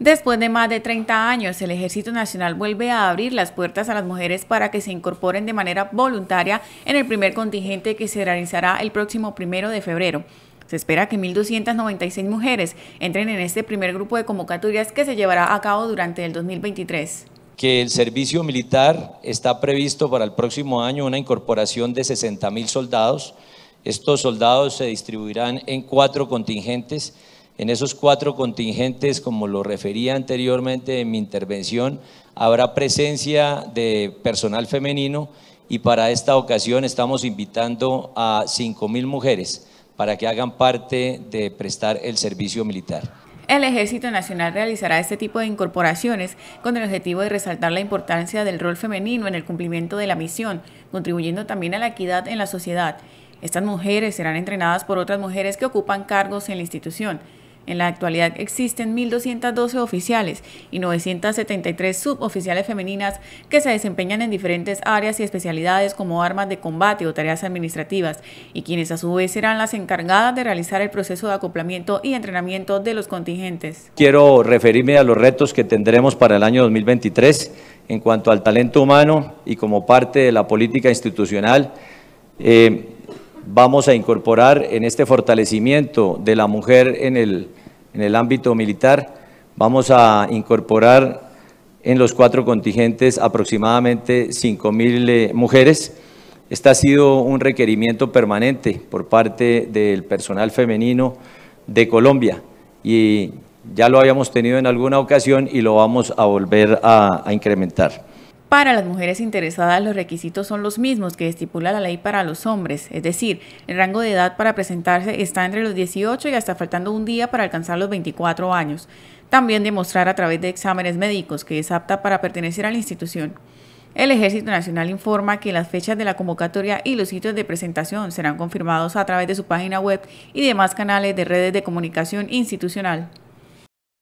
Después de más de 30 años, el Ejército Nacional vuelve a abrir las puertas a las mujeres para que se incorporen de manera voluntaria en el primer contingente que se realizará el próximo primero de febrero. Se espera que 1.296 mujeres entren en este primer grupo de convocatorias que se llevará a cabo durante el 2023 que el servicio militar está previsto para el próximo año una incorporación de 60.000 soldados. Estos soldados se distribuirán en cuatro contingentes en esos cuatro contingentes, como lo refería anteriormente en mi intervención, habrá presencia de personal femenino y para esta ocasión estamos invitando a 5.000 mujeres para que hagan parte de prestar el servicio militar. El Ejército Nacional realizará este tipo de incorporaciones con el objetivo de resaltar la importancia del rol femenino en el cumplimiento de la misión, contribuyendo también a la equidad en la sociedad. Estas mujeres serán entrenadas por otras mujeres que ocupan cargos en la institución. En la actualidad existen 1.212 oficiales y 973 suboficiales femeninas que se desempeñan en diferentes áreas y especialidades como armas de combate o tareas administrativas, y quienes a su vez serán las encargadas de realizar el proceso de acoplamiento y entrenamiento de los contingentes. Quiero referirme a los retos que tendremos para el año 2023 en cuanto al talento humano y como parte de la política institucional. Eh, vamos a incorporar en este fortalecimiento de la mujer en el, ámbito militar, vamos a incorporar en los cuatro contingentes aproximadamente 5.000 eh, mujeres. Este ha sido un requerimiento permanente por parte del personal femenino de Colombia y ya lo habíamos tenido en alguna ocasión y lo vamos a volver a incrementar. Para las mujeres interesadas los requisitos son los mismos que estipula la ley para los hombres, es decir, el rango de edad para presentarse está entre los 18 y hasta faltando un día para alcanzar los 24 años. También demostrar a través de exámenes médicos que es apta para pertenecer a la institución. El Ejército Nacional informa que las fechas de la convocatoria y los sitios de presentación serán confirmados a través de su página web y demás canales de redes de comunicación institucional.